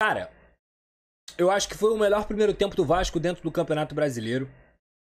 Cara, eu acho que foi o melhor primeiro tempo do Vasco dentro do Campeonato Brasileiro.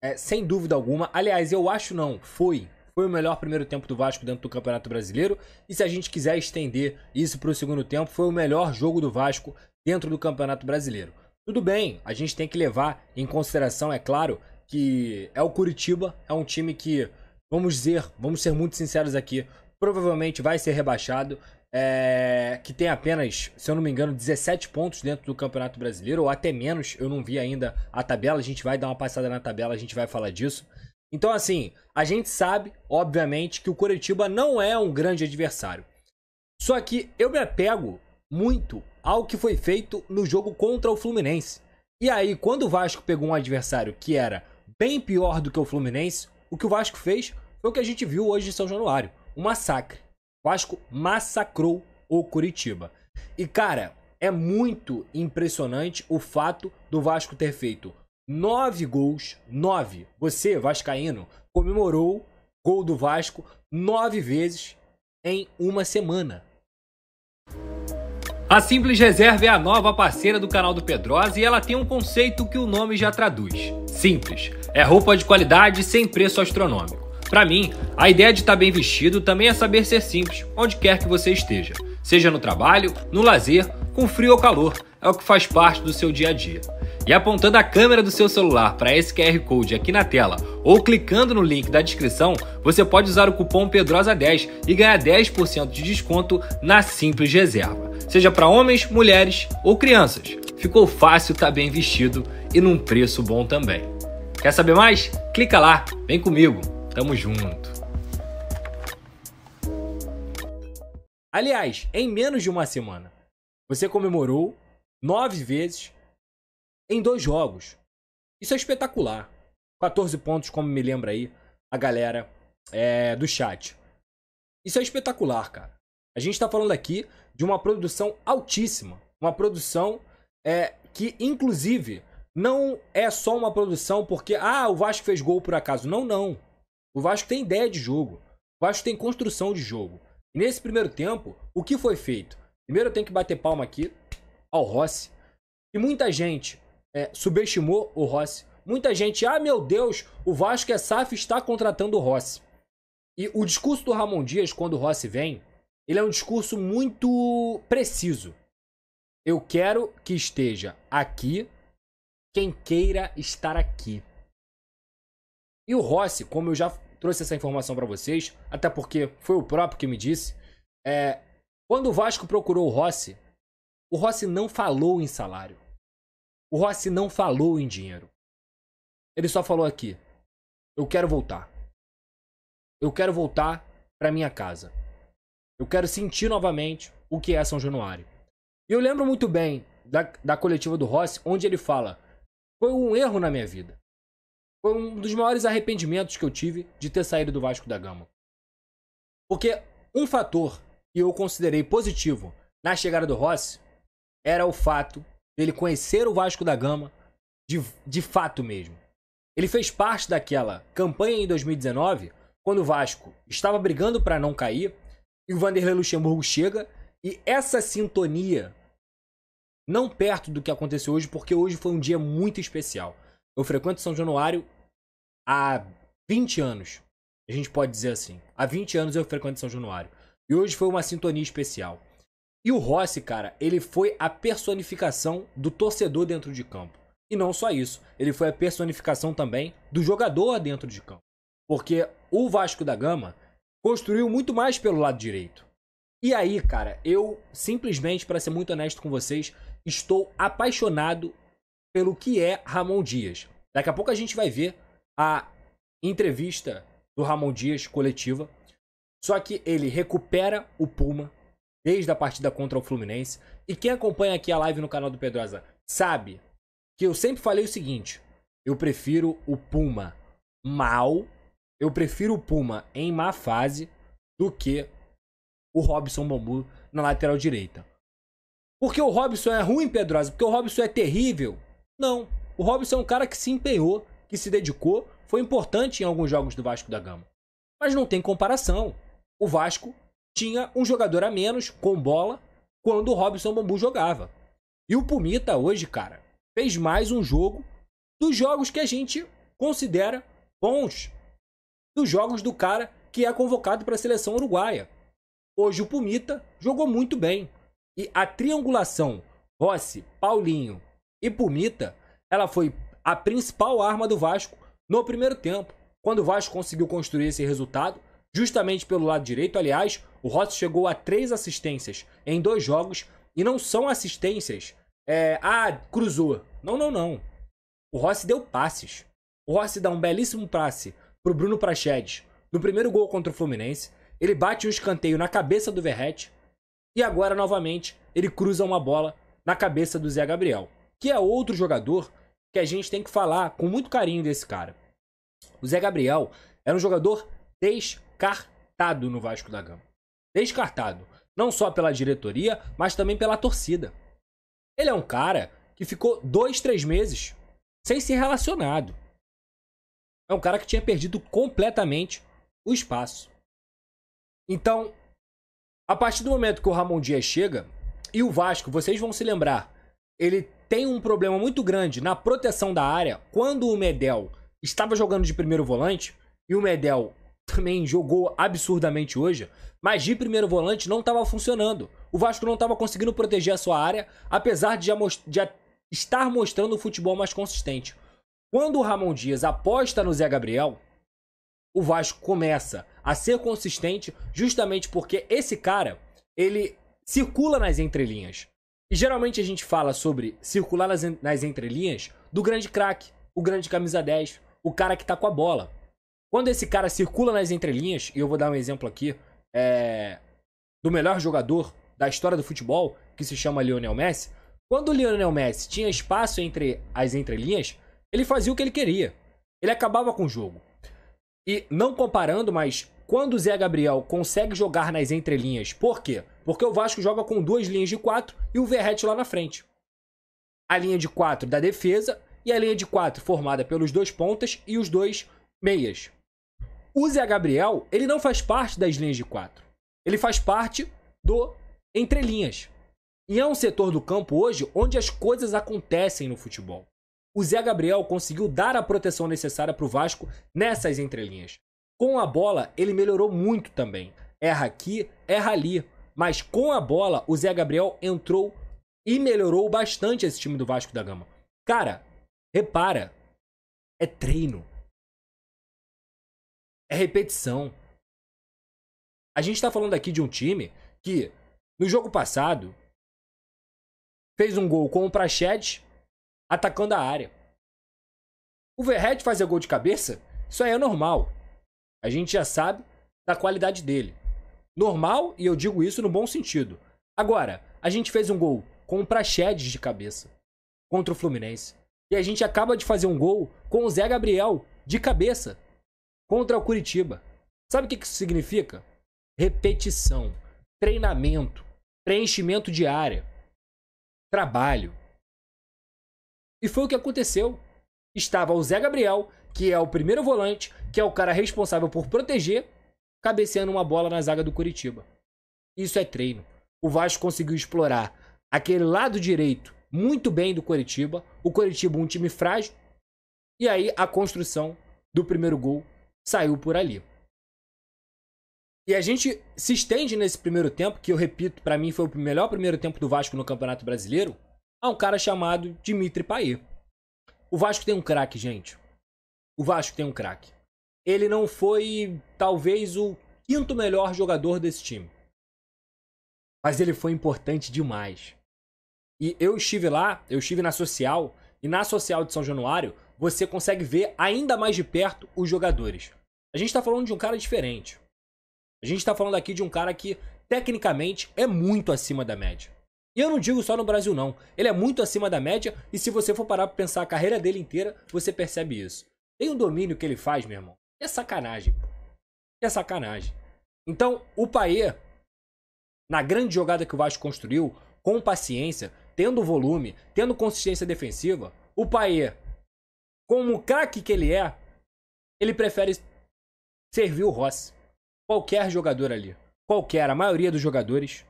É, sem dúvida alguma. Aliás, eu acho não, foi. Foi o melhor primeiro tempo do Vasco dentro do Campeonato Brasileiro. E se a gente quiser estender isso para o segundo tempo, foi o melhor jogo do Vasco dentro do Campeonato Brasileiro. Tudo bem, a gente tem que levar em consideração, é claro, que é o Curitiba, é um time que, vamos dizer, vamos ser muito sinceros aqui, provavelmente vai ser rebaixado é, que tem apenas, se eu não me engano, 17 pontos dentro do Campeonato Brasileiro, ou até menos, eu não vi ainda a tabela, a gente vai dar uma passada na tabela, a gente vai falar disso. Então, assim, a gente sabe, obviamente, que o Curitiba não é um grande adversário. Só que eu me apego muito ao que foi feito no jogo contra o Fluminense. E aí, quando o Vasco pegou um adversário que era bem pior do que o Fluminense, o que o Vasco fez foi o que a gente viu hoje em São Januário: um massacre. Vasco massacrou o Curitiba. E cara, é muito impressionante o fato do Vasco ter feito nove gols, nove. Você, vascaíno, comemorou gol do Vasco nove vezes em uma semana. A Simples Reserva é a nova parceira do canal do Pedrosa e ela tem um conceito que o nome já traduz: simples. É roupa de qualidade sem preço astronômico. Para mim, a ideia de estar tá bem vestido também é saber ser simples, onde quer que você esteja, seja no trabalho, no lazer, com frio ou calor, é o que faz parte do seu dia a dia. E apontando a câmera do seu celular para esse QR Code aqui na tela ou clicando no link da descrição, você pode usar o cupom PEDROSA10 e ganhar 10% de desconto na simples reserva, seja para homens, mulheres ou crianças. Ficou fácil estar tá bem vestido e num preço bom também. Quer saber mais? Clica lá, vem comigo. Tamo junto. Aliás, em menos de uma semana, você comemorou nove vezes em dois jogos. Isso é espetacular. 14 pontos, como me lembra aí a galera é, do chat. Isso é espetacular, cara. A gente está falando aqui de uma produção altíssima. Uma produção é, que, inclusive, não é só uma produção porque, ah, o Vasco fez gol por acaso. Não, não. O Vasco tem ideia de jogo. O Vasco tem construção de jogo. E nesse primeiro tempo, o que foi feito? Primeiro eu tenho que bater palma aqui ao Rossi. E muita gente é, subestimou o Rossi. Muita gente, ah meu Deus, o Vasco é SAF está contratando o Rossi. E o discurso do Ramon Dias, quando o Rossi vem, ele é um discurso muito preciso. Eu quero que esteja aqui quem queira estar aqui. E o Rossi, como eu já trouxe essa informação para vocês, até porque foi o próprio que me disse. É, quando o Vasco procurou o Rossi, o Rossi não falou em salário. O Rossi não falou em dinheiro. Ele só falou aqui: eu quero voltar. Eu quero voltar para minha casa. Eu quero sentir novamente o que é São Januário. E eu lembro muito bem da, da coletiva do Rossi, onde ele fala: foi um erro na minha vida. Foi um dos maiores arrependimentos que eu tive de ter saído do Vasco da Gama. Porque um fator que eu considerei positivo na chegada do Rossi era o fato dele conhecer o Vasco da Gama de, de fato mesmo. Ele fez parte daquela campanha em 2019, quando o Vasco estava brigando para não cair, e o Vanderlei Luxemburgo chega, e essa sintonia, não perto do que aconteceu hoje, porque hoje foi um dia muito especial. Eu frequento São Januário há 20 anos. A gente pode dizer assim. Há 20 anos eu frequento São Januário. E hoje foi uma sintonia especial. E o Rossi, cara, ele foi a personificação do torcedor dentro de campo. E não só isso, ele foi a personificação também do jogador dentro de campo. Porque o Vasco da Gama construiu muito mais pelo lado direito. E aí, cara, eu simplesmente, para ser muito honesto com vocês, estou apaixonado pelo que é Ramon Dias. Daqui a pouco a gente vai ver a entrevista do Ramon Dias coletiva. Só que ele recupera o Puma desde a partida contra o Fluminense. E quem acompanha aqui a live no canal do Pedrosa sabe que eu sempre falei o seguinte: eu prefiro o Puma mal, eu prefiro o Puma em má fase do que o Robson Bambu na lateral direita. Porque o Robson é ruim, Pedrosa? Porque o Robson é terrível? Não. O Robson é um cara que se empenhou, que se dedicou, foi importante em alguns jogos do Vasco da Gama. Mas não tem comparação. O Vasco tinha um jogador a menos com bola quando o Robson Bambu jogava. E o Pumita hoje, cara, fez mais um jogo dos jogos que a gente considera bons, dos jogos do cara que é convocado para a seleção uruguaia. Hoje o Pumita jogou muito bem. E a triangulação Rossi, Paulinho e Pumita ela foi a principal arma do Vasco no primeiro tempo, quando o Vasco conseguiu construir esse resultado, justamente pelo lado direito. Aliás, o Rossi chegou a três assistências em dois jogos e não são assistências. É, ah, cruzou. Não, não, não. O Rossi deu passes. O Rossi dá um belíssimo passe pro Bruno Prachedes no primeiro gol contra o Fluminense. Ele bate um escanteio na cabeça do Verrete. E agora, novamente, ele cruza uma bola na cabeça do Zé Gabriel, que é outro jogador que a gente tem que falar com muito carinho desse cara. O Zé Gabriel era um jogador descartado no Vasco da Gama. Descartado. Não só pela diretoria, mas também pela torcida. Ele é um cara que ficou dois, três meses sem ser relacionado. É um cara que tinha perdido completamente o espaço. Então, a partir do momento que o Ramon Dias chega, e o Vasco, vocês vão se lembrar, ele tem um problema muito grande na proteção da área quando o Medel estava jogando de primeiro volante e o Medel também jogou absurdamente hoje, mas de primeiro volante não estava funcionando. O Vasco não estava conseguindo proteger a sua área, apesar de já, most já estar mostrando um futebol mais consistente. Quando o Ramon Dias aposta no Zé Gabriel, o Vasco começa a ser consistente justamente porque esse cara, ele circula nas entrelinhas. E geralmente a gente fala sobre circular nas, nas entrelinhas do grande craque, o grande camisa 10, o cara que tá com a bola. Quando esse cara circula nas entrelinhas, e eu vou dar um exemplo aqui, é, do melhor jogador da história do futebol, que se chama Lionel Messi, quando o Lionel Messi tinha espaço entre as entrelinhas, ele fazia o que ele queria. Ele acabava com o jogo. E não comparando, mas quando o Zé Gabriel consegue jogar nas entrelinhas. Por quê? Porque o Vasco joga com duas linhas de quatro e o Verrete lá na frente. A linha de quatro da defesa e a linha de quatro formada pelos dois pontas e os dois meias. O Zé Gabriel, ele não faz parte das linhas de quatro. Ele faz parte do entrelinhas. E é um setor do campo hoje onde as coisas acontecem no futebol. O Zé Gabriel conseguiu dar a proteção necessária para o Vasco nessas entrelinhas. Com a bola, ele melhorou muito também. Erra aqui, erra ali. Mas com a bola, o Zé Gabriel entrou e melhorou bastante esse time do Vasco da Gama. Cara, repara. É treino. É repetição. A gente está falando aqui de um time que, no jogo passado, fez um gol com o Prachete atacando a área. O Verret fazer gol de cabeça? Isso aí é normal. A gente já sabe da qualidade dele. Normal, e eu digo isso no bom sentido. Agora, a gente fez um gol com o Praxedes de cabeça contra o Fluminense. E a gente acaba de fazer um gol com o Zé Gabriel de cabeça contra o Curitiba. Sabe o que isso significa? Repetição, treinamento, preenchimento de área, trabalho. E foi o que aconteceu. Estava o Zé Gabriel que é o primeiro volante, que é o cara responsável por proteger, cabeceando uma bola na zaga do Curitiba. Isso é treino. O Vasco conseguiu explorar aquele lado direito muito bem do Curitiba. O Curitiba um time frágil. E aí a construção do primeiro gol saiu por ali. E a gente se estende nesse primeiro tempo, que eu repito, para mim foi o melhor primeiro tempo do Vasco no Campeonato Brasileiro, a um cara chamado Dimitri Payet. O Vasco tem um craque, gente. O Vasco tem um craque. Ele não foi, talvez, o quinto melhor jogador desse time. Mas ele foi importante demais. E eu estive lá, eu estive na social, e na social de São Januário, você consegue ver ainda mais de perto os jogadores. A gente está falando de um cara diferente. A gente está falando aqui de um cara que, tecnicamente, é muito acima da média. E eu não digo só no Brasil, não. Ele é muito acima da média, e se você for parar para pensar a carreira dele inteira, você percebe isso. Tem um domínio que ele faz, meu irmão. É sacanagem. É sacanagem. Então, o Paê, na grande jogada que o Vasco construiu, com paciência, tendo volume, tendo consistência defensiva, o Paê, como craque que ele é, ele prefere servir o Rossi. Qualquer jogador ali, qualquer, a maioria dos jogadores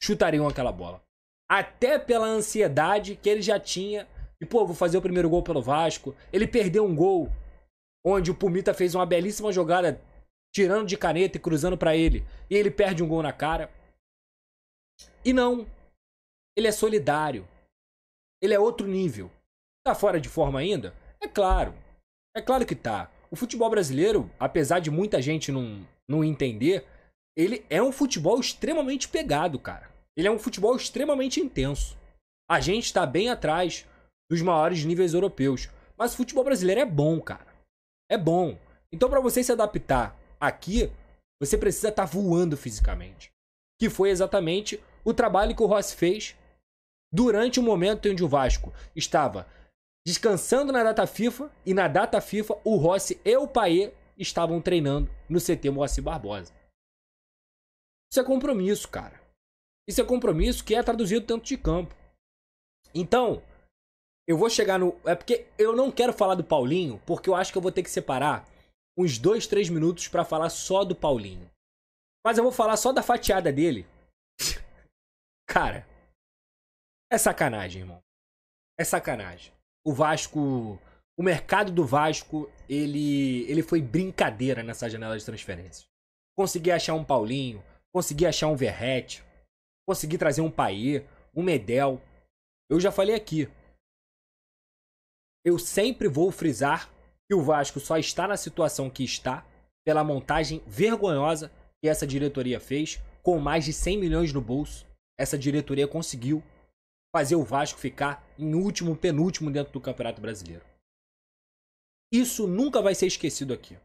chutariam aquela bola. Até pela ansiedade que ele já tinha e, pô, vou fazer o primeiro gol pelo Vasco. Ele perdeu um gol onde o Pumita fez uma belíssima jogada tirando de caneta e cruzando para ele. E ele perde um gol na cara. E não. Ele é solidário. Ele é outro nível. Tá fora de forma ainda? É claro. É claro que tá. O futebol brasileiro, apesar de muita gente não, não entender, ele é um futebol extremamente pegado, cara. Ele é um futebol extremamente intenso. A gente tá bem atrás dos maiores níveis europeus. Mas o futebol brasileiro é bom, cara. É bom. Então, para você se adaptar aqui, você precisa estar tá voando fisicamente. Que foi exatamente o trabalho que o Rossi fez durante o momento em que o Vasco estava descansando na data FIFA e na data FIFA o Rossi e o Paê estavam treinando no CT Moacir Barbosa. Isso é compromisso, cara. Isso é compromisso que é traduzido tanto de campo. Então, eu vou chegar no. É porque eu não quero falar do Paulinho, porque eu acho que eu vou ter que separar uns dois, três minutos para falar só do Paulinho. Mas eu vou falar só da fatiada dele. Cara, é sacanagem, irmão. É sacanagem. O Vasco, o mercado do Vasco, ele, ele foi brincadeira nessa janela de transferências. Consegui achar um Paulinho, consegui achar um Verrete, consegui trazer um Paê, um Medel. Eu já falei aqui, eu sempre vou frisar que o Vasco só está na situação que está pela montagem vergonhosa que essa diretoria fez, com mais de 100 milhões no bolso. Essa diretoria conseguiu fazer o Vasco ficar em último, penúltimo dentro do Campeonato Brasileiro. Isso nunca vai ser esquecido aqui.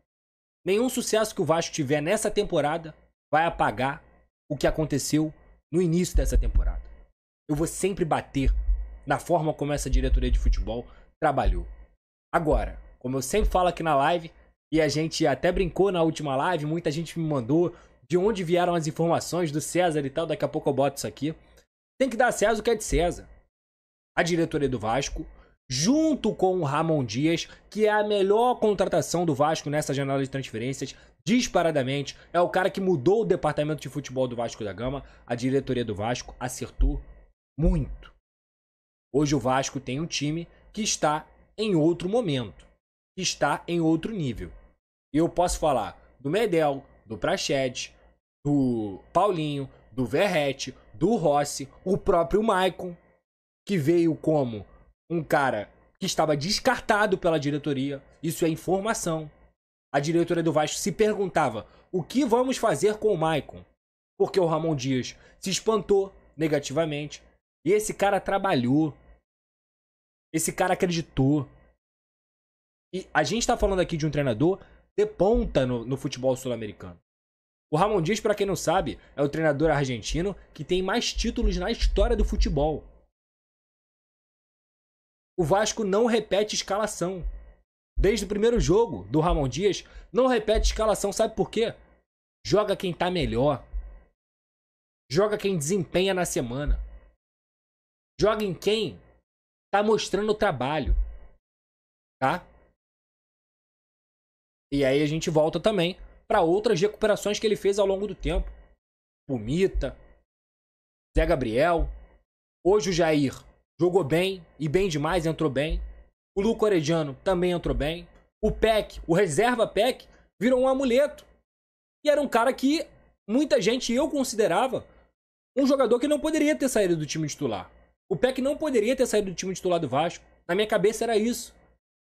Nenhum sucesso que o Vasco tiver nessa temporada vai apagar o que aconteceu no início dessa temporada. Eu vou sempre bater na forma como essa diretoria de futebol trabalhou. Agora, como eu sempre falo aqui na live, e a gente até brincou na última live, muita gente me mandou de onde vieram as informações do César e tal, daqui a pouco eu boto isso aqui. Tem que dar a César o que é de César. A diretoria do Vasco, junto com o Ramon Dias, que é a melhor contratação do Vasco nessa janela de transferências, disparadamente, é o cara que mudou o departamento de futebol do Vasco da Gama, a diretoria do Vasco acertou muito. Hoje o Vasco tem um time que está em outro momento, que está em outro nível. eu posso falar do Medel, do Prachete, do Paulinho, do Verrete, do Rossi, o próprio Maicon, que veio como um cara que estava descartado pela diretoria. Isso é informação. A diretoria do Vasco se perguntava: o que vamos fazer com o Maicon? Porque o Ramon Dias se espantou negativamente. E esse cara trabalhou, esse cara acreditou. E a gente está falando aqui de um treinador de ponta no, no futebol sul-americano. O Ramon Dias, para quem não sabe, é o treinador argentino que tem mais títulos na história do futebol. O Vasco não repete escalação. Desde o primeiro jogo do Ramon Dias, não repete escalação. Sabe por quê? Joga quem tá melhor. Joga quem desempenha na semana. Joga em quem tá mostrando o trabalho. Tá? E aí a gente volta também para outras recuperações que ele fez ao longo do tempo. O Zé Gabriel. Hoje o Jair jogou bem e bem demais, entrou bem. O Luco Orediano também entrou bem. O PEC, o reserva PEC, virou um amuleto. E era um cara que muita gente eu considerava um jogador que não poderia ter saído do time titular. O Peck não poderia ter saído do time titular do Vasco. Na minha cabeça era isso.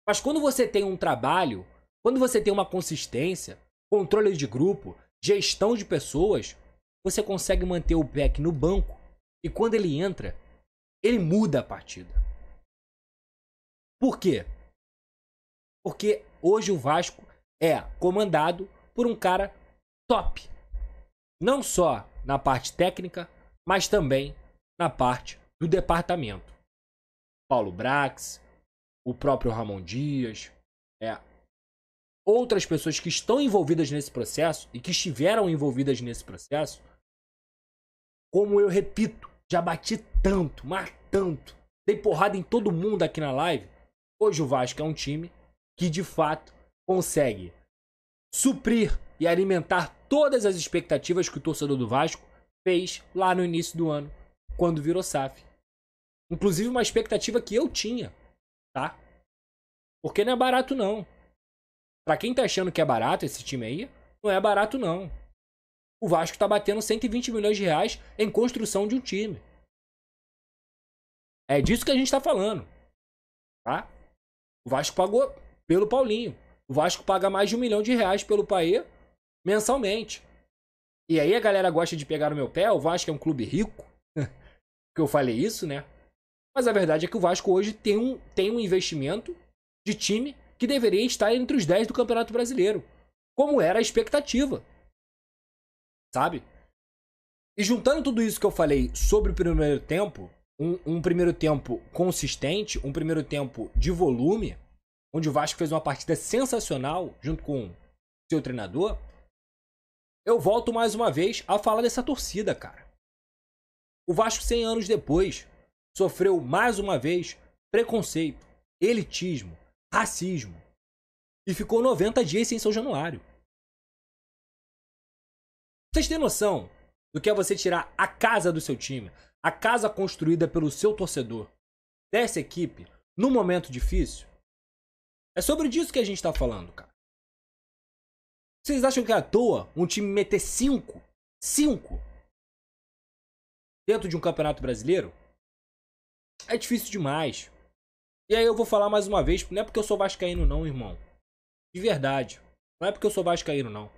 Mas quando você tem um trabalho, quando você tem uma consistência, controle de grupo, gestão de pessoas, você consegue manter o Peck no banco. E quando ele entra, ele muda a partida. Por quê? Porque hoje o Vasco é comandado por um cara top. Não só na parte técnica, mas também na parte do departamento. Paulo Brax, o próprio Ramon Dias, é, outras pessoas que estão envolvidas nesse processo e que estiveram envolvidas nesse processo, como eu repito, já bati tanto, mas tanto, dei porrada em todo mundo aqui na live. Hoje o Vasco é um time que de fato consegue suprir e alimentar todas as expectativas que o torcedor do Vasco fez lá no início do ano, quando virou SAF Inclusive uma expectativa que eu tinha, tá? Porque não é barato não. Para quem tá achando que é barato esse time aí, não é barato não. O Vasco tá batendo 120 milhões de reais em construção de um time. É disso que a gente tá falando, tá? O Vasco pagou pelo Paulinho. O Vasco paga mais de um milhão de reais pelo Paê mensalmente. E aí a galera gosta de pegar no meu pé, o Vasco é um clube rico. que eu falei isso, né? Mas a verdade é que o Vasco hoje tem um, tem um investimento de time que deveria estar entre os 10 do Campeonato Brasileiro, como era a expectativa. Sabe? E juntando tudo isso que eu falei sobre o primeiro tempo, um, um primeiro tempo consistente, um primeiro tempo de volume, onde o Vasco fez uma partida sensacional junto com seu treinador, eu volto mais uma vez a falar dessa torcida, cara. O Vasco 100 anos depois sofreu mais uma vez preconceito, elitismo, racismo e ficou 90 dias sem seu januário. Vocês têm noção do que é você tirar a casa do seu time, a casa construída pelo seu torcedor, dessa equipe, num momento difícil? É sobre disso que a gente está falando, cara. Vocês acham que é à toa um time meter 5? 5? Dentro de um campeonato brasileiro? É difícil demais. E aí eu vou falar mais uma vez, não é porque eu sou vascaíno não, irmão. De verdade. Não é porque eu sou vascaíno não.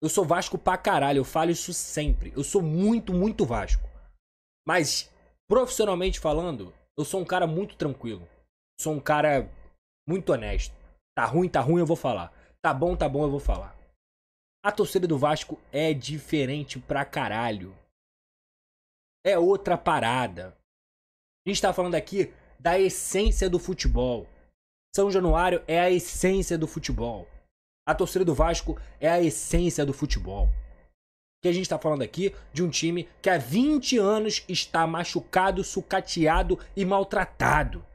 Eu sou vasco pra caralho, eu falo isso sempre. Eu sou muito, muito vasco. Mas profissionalmente falando, eu sou um cara muito tranquilo. Sou um cara muito honesto. Tá ruim, tá ruim, eu vou falar. Tá bom, tá bom, eu vou falar. A torcida do Vasco é diferente pra caralho. É outra parada. A gente está falando aqui da essência do futebol. São Januário é a essência do futebol. A torcida do Vasco é a essência do futebol. Que a gente está falando aqui de um time que há 20 anos está machucado, sucateado e maltratado.